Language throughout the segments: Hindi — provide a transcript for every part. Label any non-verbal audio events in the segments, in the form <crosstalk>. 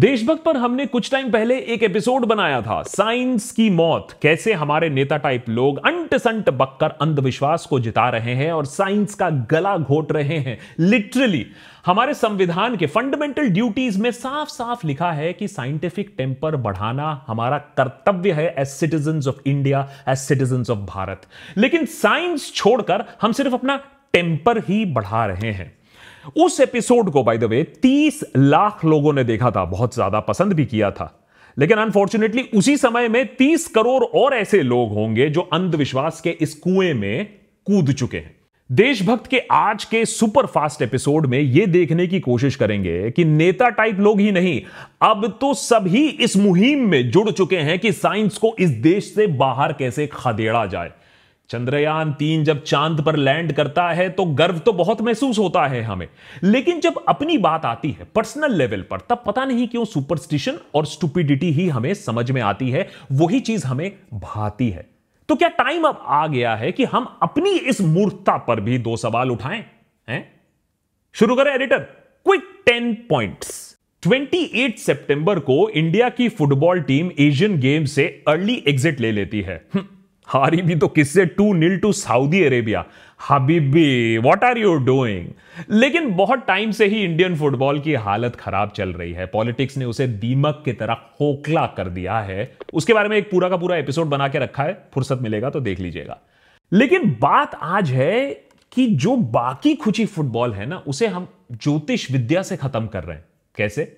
देशभक्त पर हमने कुछ टाइम पहले एक एपिसोड बनाया था साइंस की मौत कैसे हमारे नेता टाइप लोग अंट संट बककर अंधविश्वास को जिता रहे हैं और साइंस का गला घोट रहे हैं लिटरली हमारे संविधान के फंडामेंटल ड्यूटीज में साफ साफ लिखा है कि साइंटिफिक टेम्पर बढ़ाना हमारा कर्तव्य है as citizen of India as citizen of Bharat लेकिन साइंस छोड़कर हम सिर्फ अपना टेम्पर ही बढ़ा रहे हैं उस एपिसोड को बाय द वे 30 लाख लोगों ने देखा था बहुत ज्यादा पसंद भी किया था लेकिन अनफॉर्चुनेटली उसी समय में 30 करोड़ और ऐसे लोग होंगे जो अंधविश्वास के इस कुएं में कूद चुके हैं देशभक्त के आज के सुपर फास्ट एपिसोड में यह देखने की कोशिश करेंगे कि नेता टाइप लोग ही नहीं अब तो सभी इस मुहिम में जुड़ चुके हैं कि साइंस को इस देश से बाहर कैसे खदेड़ा जाए चंद्रयान तीन जब चांद पर लैंड करता है तो गर्व तो बहुत महसूस होता है हमें लेकिन जब अपनी बात आती है पर्सनल लेवल पर तब पता नहीं क्यों सुपरस्टिशन और स्टुपिडिटी ही हमें समझ में आती है वही चीज हमें भाती है तो क्या टाइम अब आ गया है कि हम अपनी इस मूर्खता पर भी दो सवाल उठाएं हैं शुरू करें एडिटर क्विक टेन पॉइंट्स 28 सितंबर को इंडिया की फुटबॉल टीम एशियन गेम से अर्ली एग्जिट ले लेती है हम्म। हारी भी तो किससे two nil two Saudi Arabia हबीबी व्हाट आर यू डूइंग लेकिन बहुत टाइम से ही इंडियन फुटबॉल की हालत खराब चल रही है पॉलिटिक्स ने उसे दीमक की तरह खोखला कर दिया है उसके बारे में एक पूरा का पूरा एपिसोड बना के रखा है फुर्सत मिलेगा तो देख लीजिएगा लेकिन बात आज है कि जो बाकी खुची फुटबॉल है ना उसे हम ज्योतिष विद्या से खत्म कर रहे हैं कैसे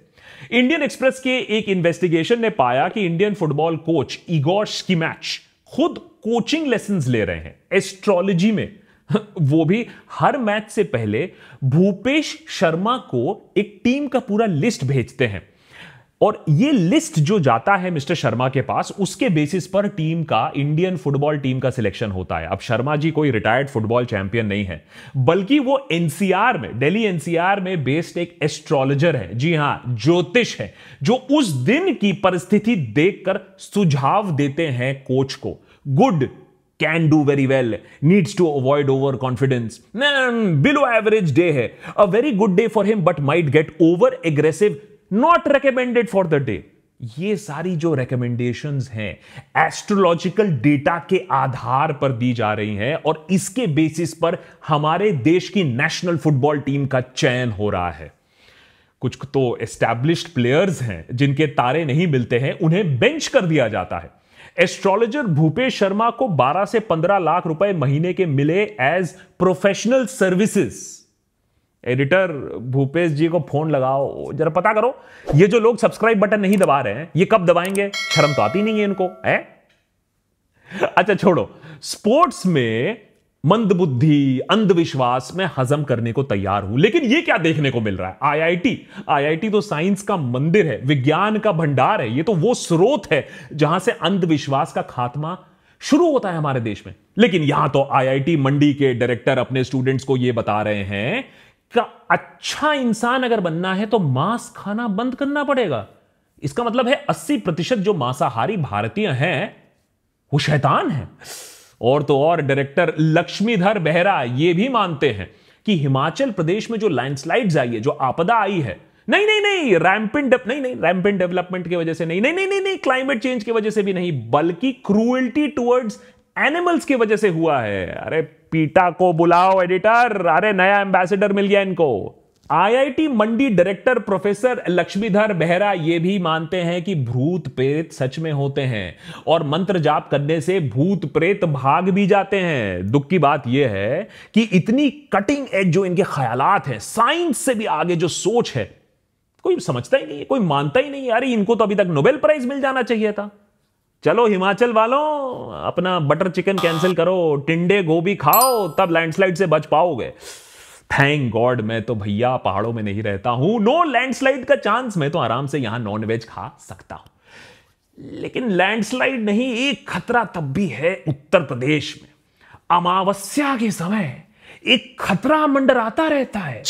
इंडियन एक्सप्रेस के एक इन्वेस्टिगेशन ने पाया कि Indian football coach Igor Stimac खुद कोचिंग लेसन ले रहे हैं एस्ट्रोलॉजी में <laughs> वो भी हर मैच से पहले भूपेश शर्मा को एक टीम का पूरा लिस्ट भेजते हैं और ये लिस्ट जो जाता है मिस्टर शर्मा के पास उसके बेसिस पर टीम का इंडियन फुटबॉल टीम का सिलेक्शन होता है अब शर्मा जी कोई रिटायर्ड फुटबॉल चैंपियन नहीं है बल्कि वो एनसीआर में दिल्ली एनसीआर में बेस्ड एक एस्ट्रोलॉजर है जी हां ज्योतिष है जो उस दिन की परिस्थिति देखकर सुझाव देते हैं कोच को good can do very well needs to avoid over confidence below average day है a very good day for him but might get over aggressive not recommended for the day ये सारी जो रिकमेंडेशंस हैं एस्ट्रोलॉजिकल डेटा के आधार पर दी जा रही हैं और इसके बेसिस पर हमारे देश की नेशनल फुटबॉल टीम का चयन हो रहा है कुछ तो एस्टैब्लिश प्लेयर्स हैं जिनके तारे नहीं मिलते हैं उन्हें बेंच कर दिया जाता है एस्ट्रोलॉजर भूपेश शर्मा को 12 से 15 लाख रुपए महीने के मिले as professional services editor Bhupesh ji को फोन लगाओ जरा पता करो ये जो लोग सब्सक्राइब बटन नहीं दबा रहे हैं ये कब दबाएंगे शर्म तो आती नहीं है इनको है अच्छा छोड़ो स्पोर्ट्स में मंदबुद्धि अंधविश्वास में हजम करने को तैयार हूं लेकिन ये क्या देखने को मिल रहा है आईआईटी आईआईटी तो साइंस का मंदिर है विज्ञान का भंडार है ये तो वो स्रोत है जहां से अंधविश्वास का खात्मा शुरू होता है हमारे देश में लेकिन यहां तो आईआईटी मंडी के डायरेक्टर अपने स्टूडेंट्स को यह बता रहे हैं का अच्छा इंसान अगर बनना है तो मांस खाना बंद करना पड़ेगा इसका मतलब है 80 प्रतिशत जो मांसाहारी भारतीय हैं वो शैतान हैं और तो और डायरेक्टर लक्ष्मीधर बेहरा ये भी मानते हैं कि हिमाचल प्रदेश में जो लैंडस्लाइड्स आई है जो आपदा आई है नहीं नहीं नहीं रैम्पिन डेप नहीं नहीं रैम्पिन डेवलपमेंट की वजह से नहीं नहीं नहीं नहीं, नहीं क्लाइमेट चेंज की वजह से भी नहीं बल्कि क्रूएल्टी टुवर्ड्स एनिमल्स की वजह से हुआ है अरे पीटा को बुलाओ एडिटर अरे नया एम्बेसडर मिल गया इनको IIT Mandi director professor Lakshmidhar Behera ये भी मानते हैं कि भूत प्रेत सच में होते हैं और मंत्र जाप करने से भूत प्रेत भाग भी जाते हैं दुख की बात यह है कि इतनी कटिंग एज जो इनके ख्यालात हैं साइंस से भी आगे जो सोच है कोई समझता ही नहीं है कोई मानता ही नहीं अरे इनको तो अभी तक नोबेल प्राइज मिल जाना चाहिए था चलो हिमाचल वालों अपना बटर चिकन कैंसिल करो टिंडे गोभी खाओ तब लैंडस्लाइड से बच पाओगे थैंक गॉड मैं तो भैया पहाड़ों में नहीं रहता हूं नो लैंडस्लाइड का चांस मैं तो आराम से यहां नॉनवेज खा सकता हूं लेकिन लैंडस्लाइड नहीं एक खतरा तब भी है उत्तर प्रदेश में अमावस्या के समय एक खतरा मंडराता रहता है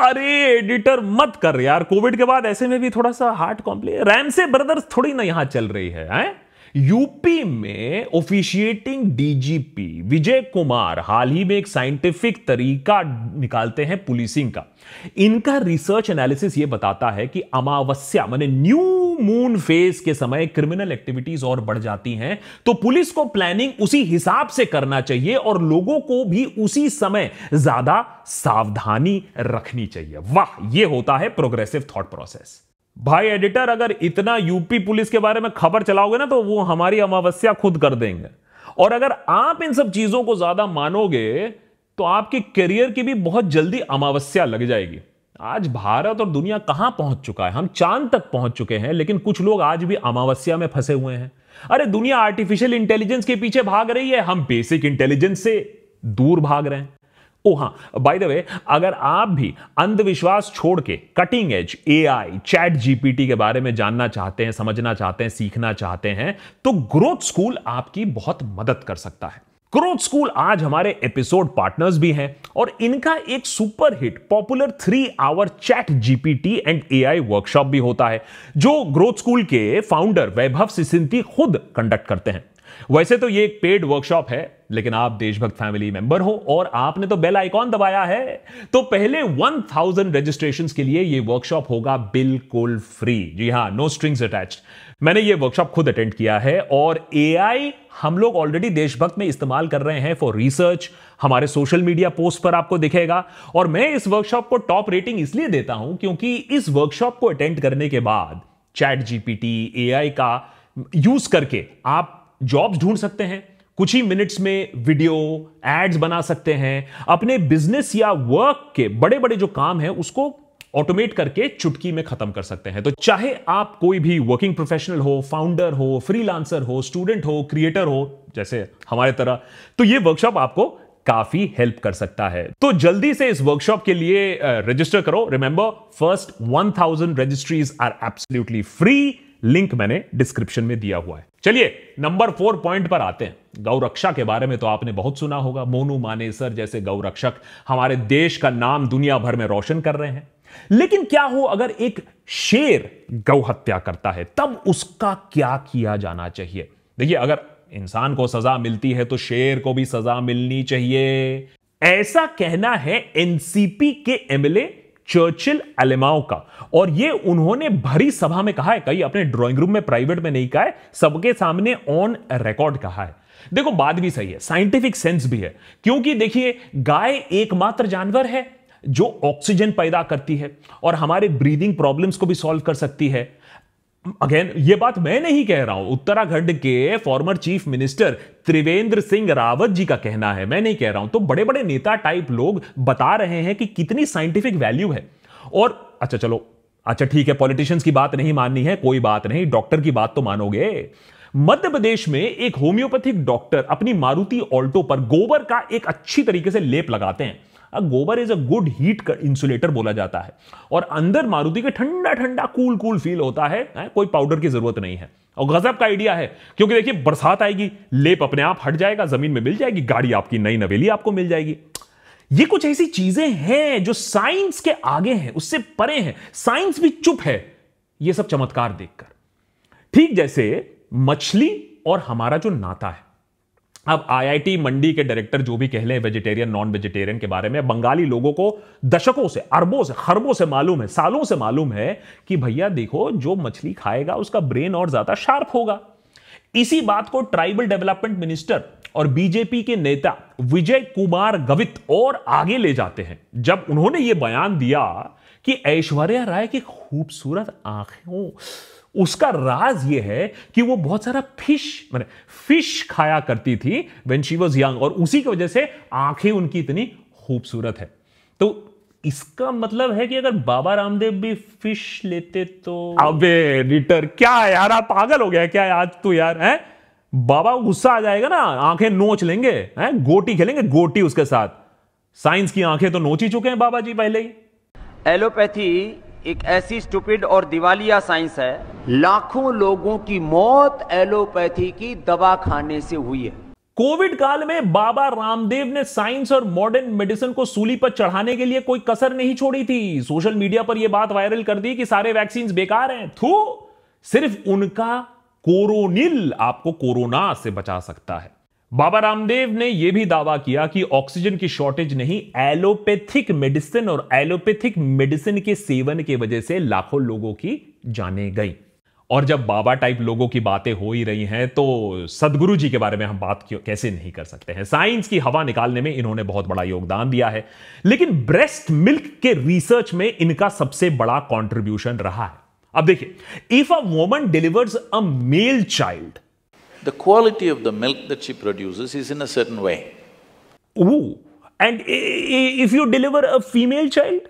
अरे एडिटर मत कर यार कोविड के बाद ऐसे में भी थोड़ा सा हार्ट कॉम्प्ले रैमसे ब्रदर्स थोड़ी ना यहां चल रही है, है? यूपी में ऑफिशिएटिंग डीजीपी विजय कुमार हाल ही में एक साइंटिफिक तरीका निकालते हैं पुलिसिंग का इनका रिसर्च एनालिसिस ये बताता है कि अमावस्या माने न्यू मून फेज के समय क्रिमिनल एक्टिविटीज और बढ़ जाती हैं तो पुलिस को प्लानिंग उसी हिसाब से करना चाहिए और लोगों को भी उसी समय ज्यादा सावधानी रखनी चाहिए वाह यह होता है प्रोग्रेसिव थॉट प्रोसेस भाई एडिटर अगर इतना यूपी पुलिस के बारे में खबर चलाओगे ना तो वो हमारी अमावस्या खुद कर देंगे और अगर आप इन सब चीजों को ज्यादा मानोगे तो आपके करियर की भी बहुत जल्दी अमावस्या लग जाएगी आज भारत और दुनिया कहां पहुंच चुका है हम चांद तक पहुंच चुके हैं लेकिन कुछ लोग आज भी अमावस्या में फंसे हुए हैं अरे दुनिया आर्टिफिशियल इंटेलिजेंस के पीछे भाग रही है हम बेसिक इंटेलिजेंस से दूर भाग रहे हैं ओ oh, हाँ बाय द वे अगर आप भी अंधविश्वास छोड़ के cutting edge AI chat GPT के बारे में जानना चाहते हैं समझना चाहते हैं सीखना चाहते हैं तो ग्रोथ स्कूल आपकी बहुत मदद कर सकता है ग्रोथ स्कूल आज हमारे एपिसोड पार्टनर्स भी हैं और इनका एक super hit popular three hour chat GPT and AI workshop भी होता है जो ग्रोथ स्कूल के फाउंडर वैभव सिसिंती खुद कंडक्ट करते हैं वैसे तो ये एक पेड वर्कशॉप है लेकिन आप देशभक्त फैमिली मेंबर हो और आपने तो बेल आइकॉन दबाया है तो पहले 1000 रजिस्ट्रेशन के लिए ये वर्कशॉप होगा बिल्कुल फ्री जी हाँ नो स्ट्रिंग्स अटैच मैंने ये वर्कशॉप खुद अटेंड किया है और एआई हम लोग ऑलरेडी देशभक्त में इस्तेमाल कर रहे हैं फॉर रिसर्च हमारे सोशल मीडिया पोस्ट पर आपको दिखेगा और मैं इस वर्कशॉप को टॉप रेटिंग इसलिए देता हूं क्योंकि इस वर्कशॉप को अटेंड करने के बाद चैट जीपीटी एआई का यूज करके आप जॉब्स ढूंढ सकते हैं कुछ ही मिनट्स में वीडियो एड्स बना सकते हैं अपने बिजनेस या वर्क के बड़े बड़े जो काम है उसको ऑटोमेट करके चुटकी में खत्म कर सकते हैं तो चाहे आप कोई भी वर्किंग प्रोफेशनल हो फाउंडर हो फ्रीलांसर हो स्टूडेंट हो क्रिएटर हो जैसे हमारे तरह तो ये वर्कशॉप आपको काफी हेल्प कर सकता है तो जल्दी से इस वर्कशॉप के लिए रजिस्टर करो remember first 1000 registries are absolutely free link मैंने डिस्क्रिप्शन में दिया हुआ है चलिए नंबर फोर पॉइंट पर आते हैं गौरक्षा के बारे में तो आपने बहुत सुना होगा मोनू मानेसर जैसे गौरक्षक हमारे देश का नाम दुनिया भर में रोशन कर रहे हैं लेकिन क्या हो अगर एक शेर गौ हत्या करता है तब उसका क्या किया जाना चाहिए देखिए अगर इंसान को सजा मिलती है तो शेर को भी सजा मिलनी चाहिए ऐसा कहना है एनसीपी के एमएलए चर्चिल अलेमाओ का और ये उन्होंने भरी सभा में कहा है कहीं अपने ड्राइंग रूम में प्राइवेट में नहीं कहा है सबके सामने ऑन रिकॉर्ड कहा है देखो बात भी सही है साइंटिफिक सेंस भी है क्योंकि देखिए गाय एकमात्र जानवर है जो ऑक्सीजन पैदा करती है और हमारे ब्रीदिंग प्रॉब्लम्स को भी सॉल्व कर सकती है अगेन ये बात मैं नहीं कह रहा हूं उत्तराखंड के former chief minister Trivendra Singh Rawat ji का कहना है मैं नहीं कह रहा हूं तो बड़े बड़े नेता टाइप लोग बता रहे हैं कि कितनी साइंटिफिक वैल्यू है और अच्छा चलो अच्छा ठीक है पॉलिटिशियंस की बात नहीं माननी है कोई बात नहीं डॉक्टर की बात तो मानोगे मध्य प्रदेश में एक होम्योपैथिक डॉक्टर अपनी मारुति ऑल्टो पर गोबर का एक अच्छी तरीके से लेप लगाते हैं gobar is a good heat insulator बोला जाता है और अंदर मारुति के ठंडा ठंडा कूल कूल फील होता है कोई पाउडर की जरूरत नहीं है और गजब का आइडिया है क्योंकि देखिए बरसात आएगी लेप अपने आप हट जाएगा जमीन में मिल जाएगी गाड़ी आपकी नई नवेली आपको मिल जाएगी ये कुछ ऐसी चीजें हैं जो साइंस के आगे हैं उससे परे हैं साइंस भी चुप है ये सब चमत्कार देखकर ठीक जैसे मछली और हमारा जो नाता है अब आईआईटी मंडी के डायरेक्टर जो भी कह लें वेजिटेरियन नॉन वेजिटेरियन के बारे में बंगाली लोगों को दशकों से अरबों से खरबों से मालूम है सालों से मालूम है कि भैया देखो जो मछली खाएगा उसका ब्रेन और ज्यादा शार्प होगा इसी बात को ट्राइबल डेवलपमेंट मिनिस्टर और बीजेपी के नेता विजय कुमार गवित और आगे ले जाते हैं जब उन्होंने ये बयान दिया कि ऐश्वर्या राय की खूबसूरत आंखों उसका राज ये है कि वो बहुत सारा फिश मैंने फिश खाया करती थी वेन शी वॉज यंग और उसी की वजह से आंखें उनकी इतनी खूबसूरत है तो इसका मतलब है कि अगर बाबा रामदेव भी फिश लेते तो अबे रिटर क्या यार आप पागल हो गया क्या आज तू यार है बाबा गुस्सा आ जाएगा ना आंखें नोच लेंगे है गोटी खेलेंगे गोटी उसके साथ साइंस की आंखें तो नोच ही चुके हैं बाबा जी पहले ही एलोपैथी एक ऐसी स्टूपिड और दिवालिया साइंस है लाखों लोगों की मौत एलोपैथी की दवा खाने से हुई है कोविड काल में बाबा रामदेव ने साइंस और मॉडर्न मेडिसिन को सूली पर चढ़ाने के लिए कोई कसर नहीं छोड़ी थी सोशल मीडिया पर यह बात वायरल कर दी कि सारे वैक्सीन बेकार हैं थू सिर्फ उनका कोरोनिल आपको कोरोना से बचा सकता है बाबा रामदेव ने यह भी दावा किया कि ऑक्सीजन की शॉर्टेज नहीं एलोपैथिक मेडिसिन और एलोपैथिक मेडिसिन के सेवन की वजह से लाखों लोगों की जाने गई और जब बाबा टाइप लोगों की बातें हो ही रही हैं तो सदगुरु जी के बारे में हम बात कैसे नहीं कर सकते हैं साइंस की हवा निकालने में इन्होंने बहुत बड़ा योगदान दिया है लेकिन ब्रेस्ट मिल्क के रिसर्च में इनका सबसे बड़ा कॉन्ट्रीब्यूशन रहा है अब देखिए if a woman delivers a male child the quality of the milk that she produces is in a certain way. Ooh, and if you deliver a female child?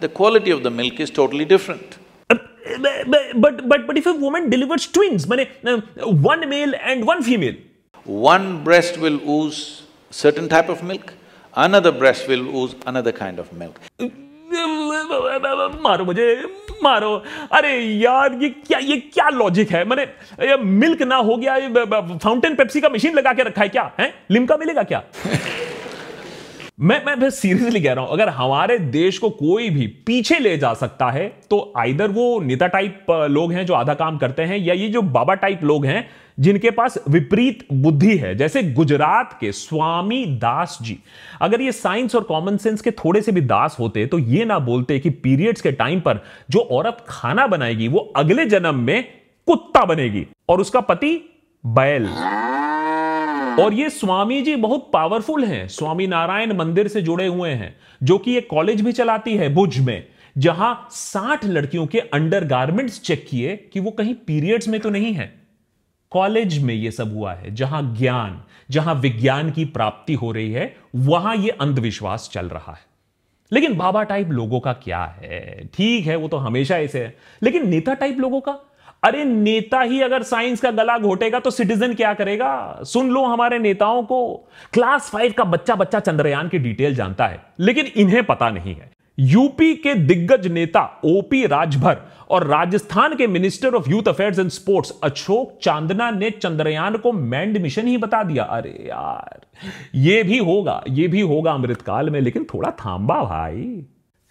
The quality of the milk is totally different. Uh, but, but, but if a woman delivers twins, one male and one female? One breast will ooze certain type of milk, another breast will ooze another kind of milk. मारो अरे यार ये क्या ये क्या लॉजिक है मैंने मिल्क ना हो गया फाउंटेन पेप्सी का मशीन लगा के रखा है क्या है लिमका मिलेगा क्या <laughs> मैं मैं बस सीरियसली कह रहा हूं अगर हमारे देश को कोई भी पीछे ले जा सकता है तो आइदर वो नेता टाइप लोग हैं जो आधा काम करते हैं या ये जो बाबा टाइप लोग हैं जिनके पास विपरीत बुद्धि है जैसे गुजरात के स्वामी दास जी अगर ये साइंस और कॉमन सेंस के थोड़े से भी दास होते तो ये ना बोलते कि पीरियड्स के टाइम पर जो औरत खाना बनाएगी वो अगले जन्म में कुत्ता बनेगी और उसका पति बैल हाँ। और ये स्वामी जी बहुत पावरफुल हैं स्वामी नारायण मंदिर से जुड़े हुए हैं जो कि एक कॉलेज भी चलाती है भुज में जहां 60 लड़कियों के अंडर गार्मेंट्स चेक किए कि वो कहीं पीरियड्स में तो नहीं है कॉलेज में ये सब हुआ है जहां ज्ञान जहां विज्ञान की प्राप्ति हो रही है वहां ये अंधविश्वास चल रहा है लेकिन बाबा टाइप लोगों का क्या है ठीक है वो तो हमेशा ऐसे है लेकिन नेता टाइप लोगों का अरे नेता ही अगर साइंस का गला घोटेगा तो सिटीजन क्या करेगा सुन लो हमारे नेताओं को क्लास फाइव का बच्चा बच्चा चंद्रयान की डिटेल जानता है लेकिन इन्हें पता नहीं है यूपी के दिग्गज नेता ओपी राजभर और राजस्थान के minister of youth affairs and sports Ashok Chandna ने चंद्रयान को मैंड मिशन ही बता दिया अरे यार ये भी होगा ये भी होगा अमृतकाल में लेकिन थोड़ा थाम्बा भाई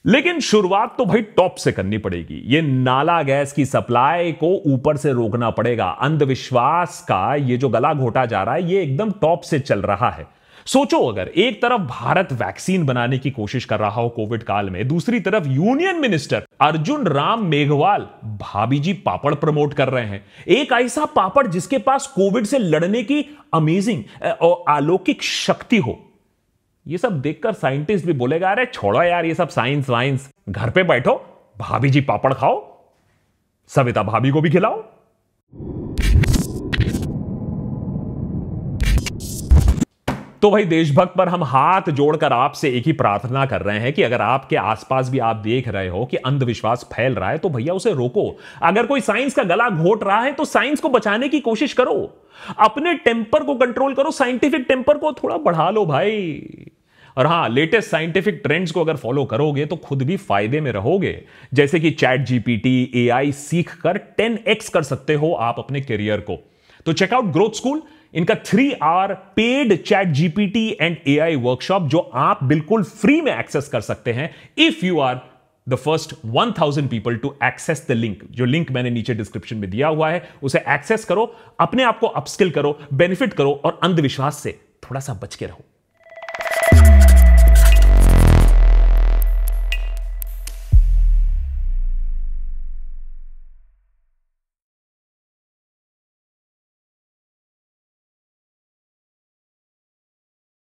लेकिन शुरुआत तो भाई टॉप से करनी पड़ेगी ये नाला गैस की सप्लाई को ऊपर से रोकना पड़ेगा अंधविश्वास का ये जो गला घोटा जा रहा है ये एकदम टॉप से चल रहा है सोचो अगर एक तरफ भारत वैक्सीन बनाने की कोशिश कर रहा हो कोविड काल में दूसरी तरफ यूनियन मिनिस्टर अर्जुन राम मेघवाल भाभी जी पापड़ प्रमोट कर रहे हैं एक ऐसा पापड़ जिसके पास कोविड से लड़ने की अमेजिंग और अलौकिक शक्ति हो ये सब देखकर साइंटिस्ट भी बोलेगा अरे छोड़ो यार ये सब साइंस वाइंस घर पे बैठो भाभी जी पापड़ खाओ सविता भाभी को भी खिलाओ तो भाई देशभक्त पर हम हाथ जोड़कर आपसे एक ही प्रार्थना कर रहे हैं कि अगर आपके आसपास भी आप देख रहे हो कि अंधविश्वास फैल रहा है तो भैया उसे रोको अगर कोई साइंस का गला घोट रहा है तो साइंस को बचाने की कोशिश करो अपने टेम्पर को कंट्रोल करो साइंटिफिक टेम्पर को थोड़ा बढ़ा लो भाई और हाँ लेटेस्ट साइंटिफिक ट्रेंड्स को अगर फॉलो करोगे तो खुद भी फायदे में रहोगे जैसे कि चैट जीपीटी ए आई सीख कर टेन एक्स कर सकते हो आप अपने करियर को तो चेकआउट ग्रोथ स्कूल इनका three hour paid chat GPT and AI workshop जो आप बिल्कुल फ्री में एक्सेस कर सकते हैं if you are the first one thousand people to access the link जो लिंक मैंने नीचे डिस्क्रिप्शन में दिया हुआ है उसे एक्सेस करो अपने आप को अपस्किल करो बेनिफिट करो और अंधविश्वास से थोड़ा सा बच के रहो